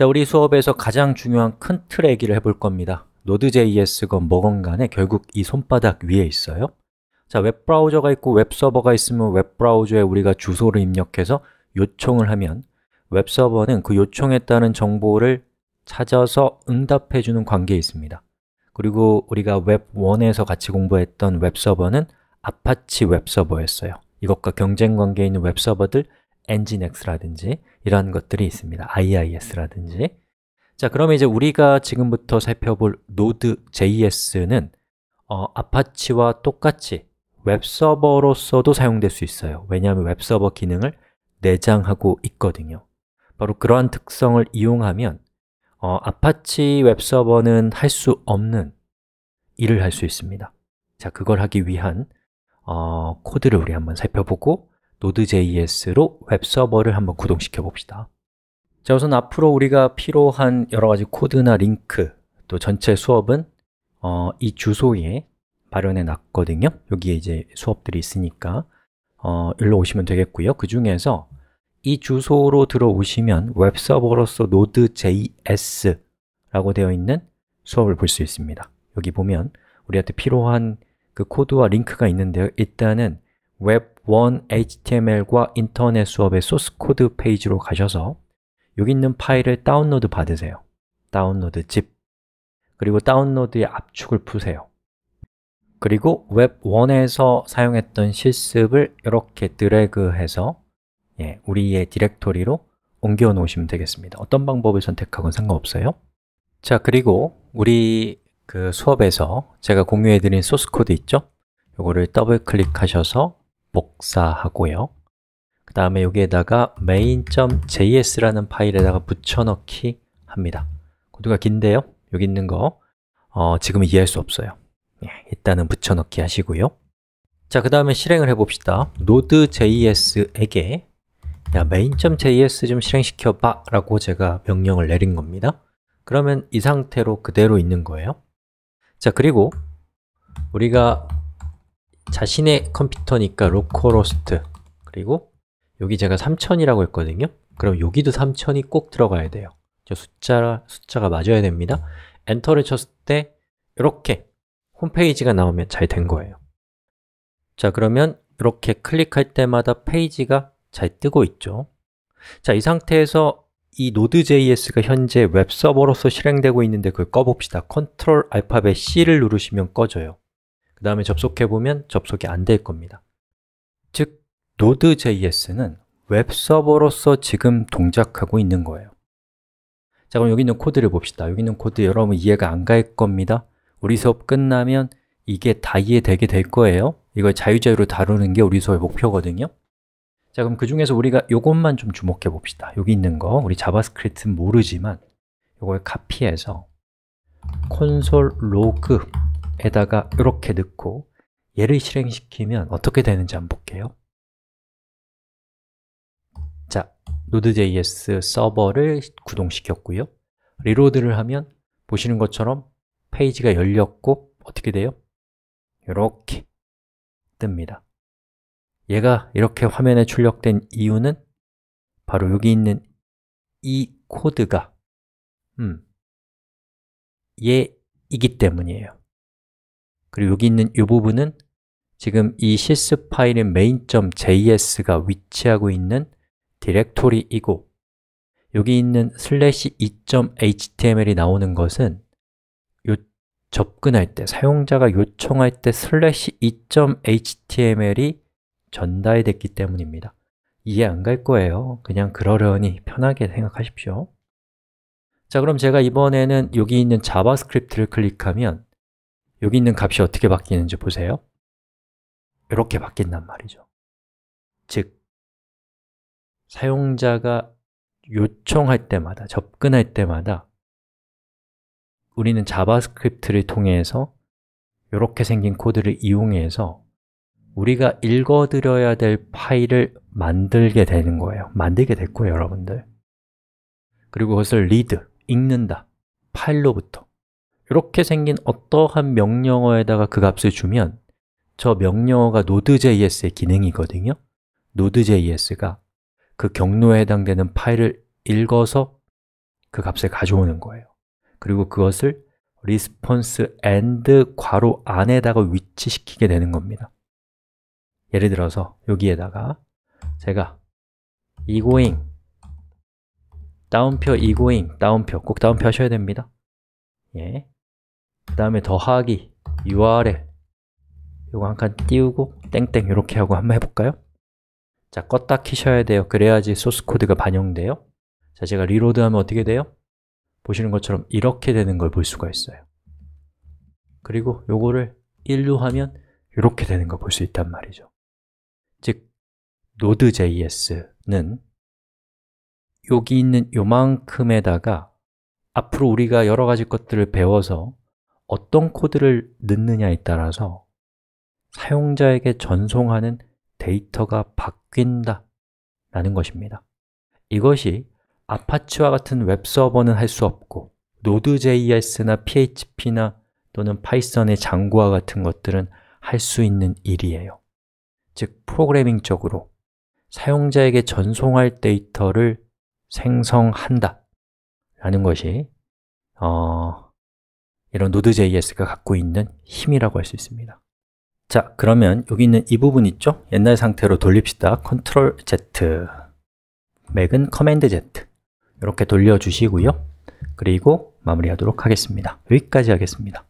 자, 우리 수업에서 가장 중요한 큰틀 얘기를 해볼 겁니다. 노드 d e j s 건 뭐건 간에 결국 이 손바닥 위에 있어요. 자, 웹브라우저가 있고 웹서버가 있으면 웹브라우저에 우리가 주소를 입력해서 요청을 하면 웹서버는 그 요청에 따른 정보를 찾아서 응답해주는 관계에 있습니다. 그리고 우리가 웹1에서 같이 공부했던 웹서버는 아파치 웹서버였어요. 이것과 경쟁 관계에 있는 웹서버들 nginx라든지 이런 것들이 있습니다. IIS라든지 자, 그러면 이제 우리가 지금부터 살펴볼 Node.js는 어, 아파치와 똑같이 웹서버로서도 사용될 수 있어요 왜냐하면 웹서버 기능을 내장하고 있거든요 바로 그러한 특성을 이용하면 어, 아파치 웹서버는 할 수 없는 일을 할 수 있습니다 자, 그걸 하기 위한 어, 코드를 우리 한번 살펴보고 Node.js로 웹서버를 한번 구동시켜 봅시다 자, 우선 앞으로 우리가 필요한 여러 가지 코드나 링크 또 전체 수업은 어, 이 주소에 마련해 놨거든요 여기에 이제 수업들이 있으니까 어, 일로 오시면 되겠고요 그 중에서 이 주소로 들어오시면 웹서버로서 Node.js라고 되어 있는 수업을 볼 수 있습니다 여기 보면 우리한테 필요한 그 코드와 링크가 있는데요 일단은 웹원 HTML과 인터넷 수업의 소스 코드 페이지로 가셔서 여기 있는 파일을 다운로드 받으세요. 다운로드 집. 그리고 다운로드의 압축을 푸세요. 그리고 웹1에서 사용했던 실습을 이렇게 드래그해서 예, 우리의 디렉토리로 옮겨 놓으시면 되겠습니다. 어떤 방법을 선택하건 상관없어요. 자, 그리고 우리 그 수업에서 제가 공유해 드린 소스 코드 있죠? 이거를 더블 클릭하셔서 복사하고요. 그 다음에 여기에다가 main.js라는 파일에다가 붙여넣기 합니다. 코드가 긴데요. 여기 있는 거 어, 지금 이해할 수 없어요. 예, 일단은 붙여넣기 하시고요. 자, 그 다음에 실행을 해봅시다. node.js에게 야, main.js 좀 실행시켜 봐 라고 제가 명령을 내린 겁니다. 그러면 이 상태로 그대로 있는 거예요. 자, 그리고 우리가 자신의 컴퓨터니까 로컬호스트 그리고 여기 제가 3000이라고 했거든요 그럼 여기도 3000이 꼭 들어가야 돼요 저 숫자, 숫자가 맞아야 됩니다 엔터를 쳤을 때 이렇게 홈페이지가 나오면 잘 된 거예요 자 그러면 이렇게 클릭할 때마다 페이지가 잘 뜨고 있죠 자, 이 상태에서 이 Node.js가 현재 웹서버로서 실행되고 있는데 그걸 꺼봅시다 컨트롤 알파벳 C를 누르시면 꺼져요 그 다음에 접속해보면 접속이 안 될 겁니다 즉, Node.js는 웹서버로서 지금 동작하고 있는 거예요 자, 그럼 여기 있는 코드를 봅시다 여기 있는 코드 여러분 이해가 안 갈 겁니다 우리 수업 끝나면 이게 다 이해되게 될 거예요 이걸 자유자유로 다루는 게 우리 수업의 목표거든요 자, 그럼 그 중에서 우리가 이것만 좀 주목해 봅시다 여기 있는 거, 우리 자바스크립트는 모르지만 이걸 카피해서 console log 에다가 이렇게 넣고 얘를 실행시키면 어떻게 되는지 한번 볼게요 자, Node.js 서버를 구동시켰고요 리로드를 하면 보시는 것처럼 페이지가 열렸고 어떻게 돼요? 이렇게 뜹니다 얘가 이렇게 화면에 출력된 이유는 바로 여기 있는 이 코드가 음, 얘이기 때문이에요 그리고 여기 있는 이 부분은 지금 이 실습 파일의 main.js가 위치하고 있는 디렉토리이고 여기 있는 슬래시 2.html이 나오는 것은 요 접근할 때, 사용자가 요청할 때 슬래시 2.html이 전달됐기 때문입니다 이해 안 갈 거예요 그냥 그러려니 편하게 생각하십시오 자 그럼 제가 이번에는 여기 있는 자바스크립트를 클릭하면 여기 있는 값이 어떻게 바뀌는지 보세요 이렇게 바뀐단 말이죠 즉, 사용자가 요청할 때마다, 접근할 때마다 우리는 자바스크립트를 통해서 이렇게 생긴 코드를 이용해서 우리가 읽어드려야 될 파일을 만들게 되는 거예요 만들게 됐고요, 여러분들 그리고 그것을 리드, 읽는다, 파일로부터 이렇게 생긴 어떠한 명령어에다가 그 값을 주면 저 명령어가 Node.js의 기능이거든요 Node.js가 그 경로에 해당되는 파일을 읽어서 그 값을 가져오는 거예요 그리고 그것을 response and 괄호 안에다가 위치시키게 되는 겁니다 예를 들어서 여기에다가 제가 이고잉 다운표 이고잉 다운표 꼭 다운표 하셔야 됩니다 예, 그 다음에 더하기 URL 요거 한 칸 띄우고 땡땡 이렇게 하고 한번 해볼까요? 자, 껐다 키셔야 돼요. 그래야지 소스 코드가 반영돼요. 자, 제가 리로드하면 어떻게 돼요? 보시는 것처럼 이렇게 되는 걸 볼 수가 있어요. 그리고 요거를 1로 하면 이렇게 되는 걸 볼 수 있단 말이죠. 즉, Node.js는 여기 있는 요만큼에다가 앞으로 우리가 여러 가지 것들을 배워서 어떤 코드를 넣느냐에 따라서 사용자에게 전송하는 데이터가 바뀐다 라는 것입니다 이것이 아파치와 같은 웹서버는 할 수 없고 Node.js나 PHP나 또는 파이썬의 장구와 같은 것들은 할 수 있는 일이에요 즉, 프로그래밍적으로 사용자에게 전송할 데이터를 생성한다 라는 것이 어, 이런 Node.js가 갖고 있는 힘이라고 할 수 있습니다 자, 그러면 여기 있는 이 부분 있죠? 옛날 상태로 돌립시다 Ctrl Z 맥은 Command Z 이렇게 돌려주시고요 그리고 마무리하도록 하겠습니다 여기까지 하겠습니다